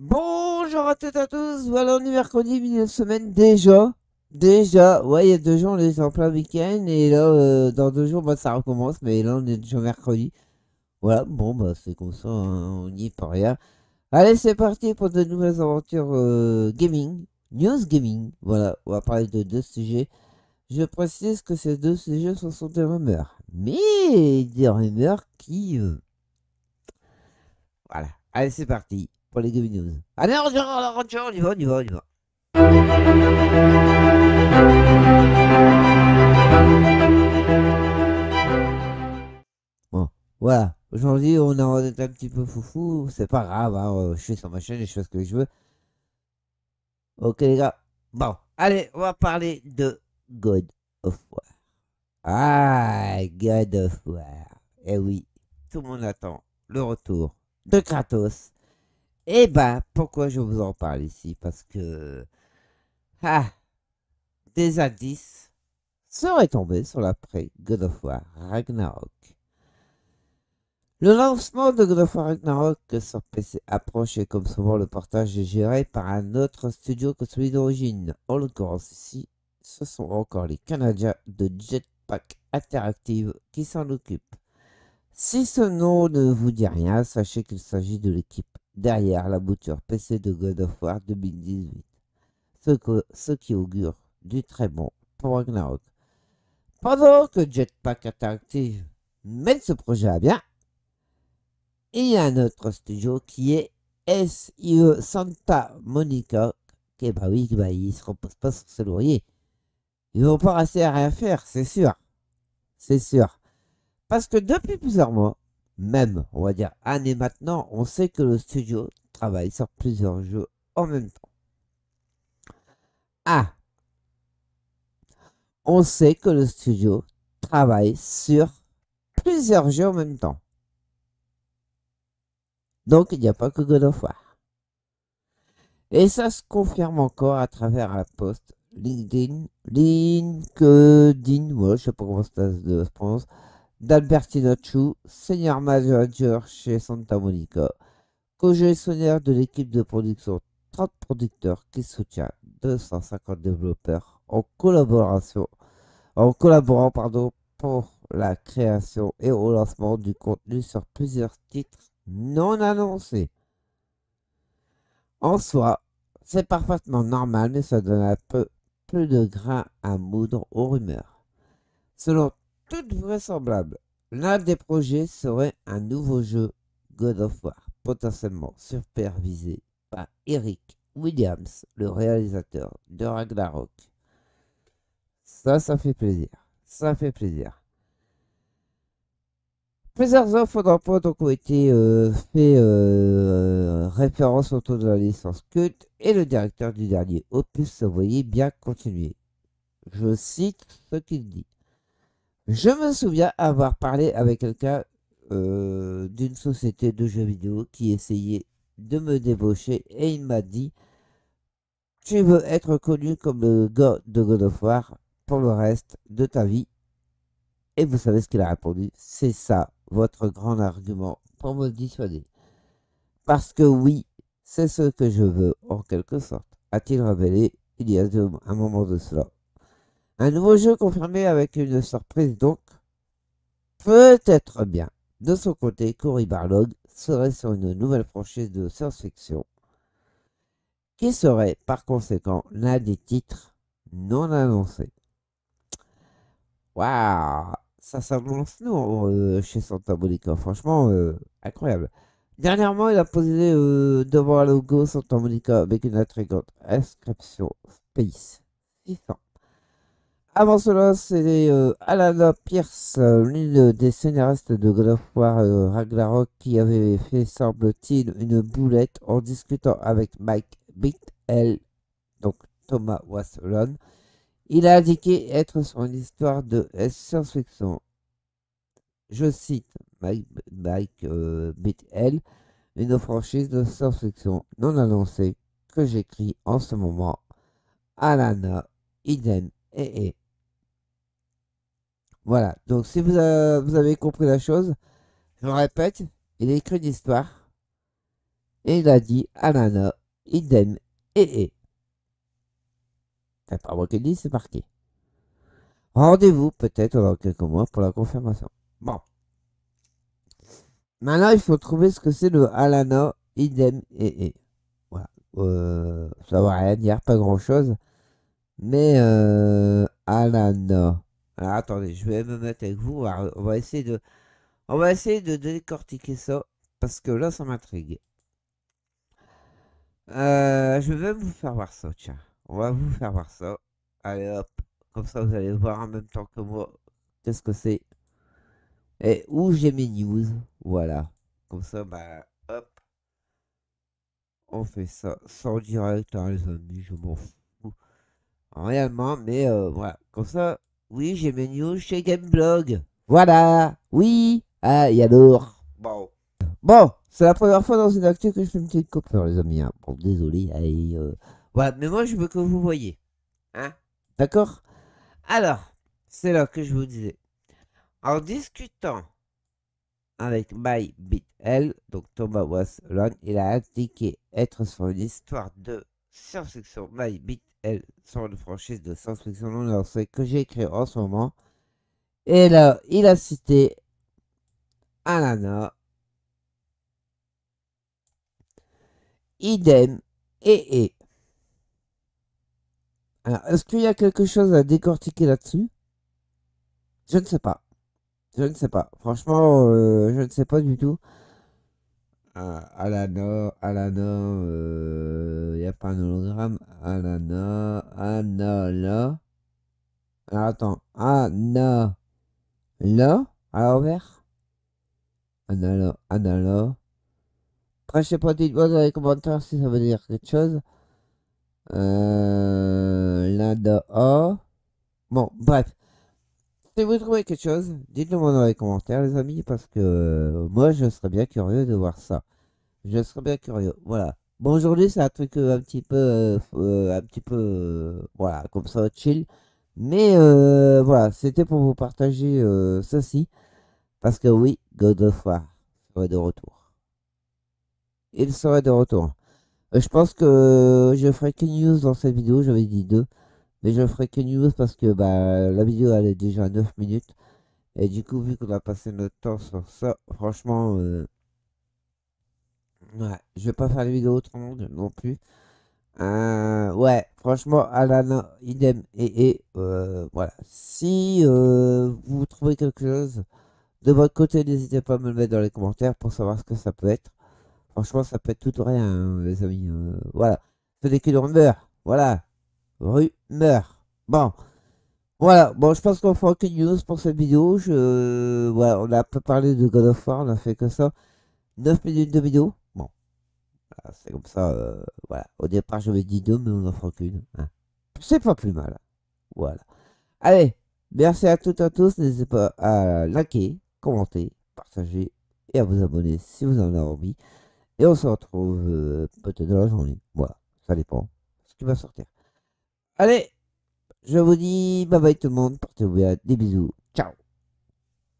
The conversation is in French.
Bonjour à toutes et à tous, voilà on est mercredi, une semaine déjà. Déjà, ouais, il y a deux jours, on est en plein week-end, et là, euh, dans deux jours, bah, ça recommence, mais là, on est déjà mercredi. Voilà, bon, bah, c'est comme ça, hein, on n'y est pas rien. Allez, c'est parti pour de nouvelles aventures euh, gaming, news gaming. Voilà, on va parler de deux sujets. Je précise que ces deux sujets, sont des rumeurs. Mais des rumeurs qui... Euh, voilà, allez, c'est parti pour les Game News. Allez, on y va, on y va, on y va, on y va. Bon, voilà. Aujourd'hui, on a est un petit peu foufou. C'est pas grave, hein. euh, je suis sur ma chaîne et je fais ce que je veux. Ok, les gars. Bon, allez, on va parler de God of War. Ah, God of War. Eh oui, tout le monde attend le retour de Kratos eh ben, pourquoi je vous en parle ici Parce que... Ah Des indices seraient tombés sur l'après God of War Ragnarok. Le lancement de God of War Ragnarok sur PC approche et comme souvent le portage est géré par un autre studio que celui d'origine. En l'occurrence ici, ce sont encore les Canadiens de Jetpack Interactive qui s'en occupent. Si ce nom ne vous dit rien, sachez qu'il s'agit de l'équipe derrière la bouture PC de God of War 2018, ce, ce qui augure du très bon pour Ragnarok. Pendant que Jetpack Interactive mène ce projet à bien, il y a un autre studio qui est SIE Santa Monica, qui bah, bah se reposent pas sur ce loyer. Ils vont pas rester à rien faire, c'est sûr. C'est sûr. Parce que depuis plusieurs mois, même, on va dire, année maintenant, on sait que le studio travaille sur plusieurs jeux en même temps. Ah On sait que le studio travaille sur plusieurs jeux en même temps. Donc, il n'y a pas que God of War. Et ça se confirme encore à travers un poste LinkedIn, LinkedIn, ouais, je sais pas comment ça se prononce, d'Albertino Chu, senior manager chez Santa Monica, co-gestionnaire de l'équipe de production 30 producteurs qui soutient 250 développeurs en collaboration en collaborant pardon, pour la création et au lancement du contenu sur plusieurs titres non annoncés. En soi, c'est parfaitement normal, mais ça donne un peu plus de grains à moudre aux rumeurs. Selon toute vraisemblable, l'un des projets serait un nouveau jeu God of War, potentiellement supervisé par Eric Williams, le réalisateur de Ragnarok. Ça, ça fait plaisir. Ça fait plaisir. Plusieurs offres d'emploi ont été euh, fait euh, euh, référence autour de la licence culte et le directeur du dernier opus se voyait bien continuer. Je cite ce qu'il dit. Je me souviens avoir parlé avec quelqu'un euh, d'une société de jeux vidéo qui essayait de me débaucher et il m'a dit Tu veux être connu comme le gars de God of War pour le reste de ta vie Et vous savez ce qu'il a répondu C'est ça votre grand argument pour me dissuader. Parce que oui, c'est ce que je veux en quelque sorte, a-t-il révélé il y a un moment de cela. Un nouveau jeu confirmé avec une surprise donc peut-être bien. De son côté, Cory Barlog serait sur une nouvelle franchise de science-fiction qui serait par conséquent l'un des titres non annoncés. Waouh Ça s'annonce non, euh, chez Santa Monica, franchement euh, incroyable. Dernièrement, il a posé euh, devant un logo Santa Monica avec une intrigante inscription Space 600. Avant cela, c'est euh, Alana Pierce, euh, l'une des scénaristes de God of War euh, Ragnarok, qui avait fait, semble-t-il, une boulette en discutant avec Mike Bittell, donc Thomas Wasselon. Il a indiqué être son histoire de science-fiction. Je cite Mike, Mike Bittell, une franchise de science-fiction non annoncée que j'écris en ce moment. Alana, idem et voilà, donc si euh, vous, avez compris la chose, je le répète, il a écrit une histoire. Et il a dit Alana, idem, et et. C'est pas moi qui dit, c'est marqué. Rendez-vous peut-être dans quelques mois pour la confirmation. Bon. Maintenant, il faut trouver ce que c'est le Alana, idem et et. Voilà. Euh, ça ne va rien dire, pas grand-chose. Mais euh, Alana. Ah, attendez, je vais me mettre avec vous. On va essayer de, on va essayer de décortiquer ça parce que là, ça m'intrigue. Euh, je vais même vous faire voir ça, tiens. On va vous faire voir ça. Allez hop, comme ça vous allez voir en même temps que moi qu'est-ce que c'est et où j'ai mes news. Voilà. Comme ça, bah hop. On fait ça sans direct, hein, les amis, je m'en fous réellement, mais euh, voilà. Comme ça, oui, j'ai mes news chez Gameblog. Voilà, oui. Ah, et Bon. Bon, c'est la première fois dans une actu que je fais une petite coupure, les amis. Hein. Bon, désolé. Allez, euh. mais moi, je veux que vous voyez. Hein D'accord Alors, c'est là que je vous disais. En discutant avec MyBitL, donc Thomas Wasselon, il a indiqué être sur une histoire de science-fiction Beat elle sort de franchise de science fiction non ce que j'ai écrit en ce moment. Et là, il a cité Alana, Idem et e. est-ce qu'il y a quelque chose à décortiquer là-dessus Je ne sais pas. Je ne sais pas. Franchement, euh, je ne sais pas du tout. Euh, Alana, Alana, euh, a pas un hologramme. Anana. Anala. Alors attends. Anala. À l'envers. Anala. Anala. Après, je sais pas, dites-moi dans les commentaires si ça veut dire quelque chose. Euh, Bon, bref. Si vous trouvez quelque chose, dites-le moi dans les commentaires, les amis, parce que euh, moi, je serais bien curieux de voir ça. Je serais bien curieux. Voilà. Bon, aujourd'hui, c'est un truc euh, un petit peu, euh, euh, un petit peu, voilà, comme ça, chill. Mais voilà, c'était pour vous partager ceci. Parce que oui, God of War serait de retour. Il serait de retour. Je pense que je ferai que news dans cette vidéo, j'avais dit deux. Mais je ferai que news parce que bah, la vidéo elle est déjà 9 minutes. Et du coup, vu qu'on a passé notre temps sur ça, franchement, Ouais, je vais pas faire les vidéos trop monde non plus. Euh, ouais, franchement, Alana, idem. Et, euh, voilà. Si euh, vous trouvez quelque chose de votre côté, n'hésitez pas à me le mettre dans les commentaires pour savoir ce que ça peut être. Franchement, ça peut être tout ou rien, hein, les amis. voilà. Ce n'est qu'une rumeur. Voilà. Rumeur. Bon. Voilà, bon, je pense qu'on fera aucune news pour cette vidéo. Je, on a un peu parlé de God of War, on a fait que ça. 9 minutes de vidéo c'est comme ça, euh, voilà. Au départ, j'avais dit deux, mais on n'en fera qu'une. Hein. C'est pas plus mal. Voilà. Allez, merci à toutes et à tous. N'hésitez pas à liker, commenter, partager et à vous abonner si vous en avez envie. Et on se retrouve euh, peut-être dans la journée. Voilà, ça dépend ce qui va sortir. Allez, je vous dis bye bye tout le monde. Portez-vous bien. Des bisous. Ciao.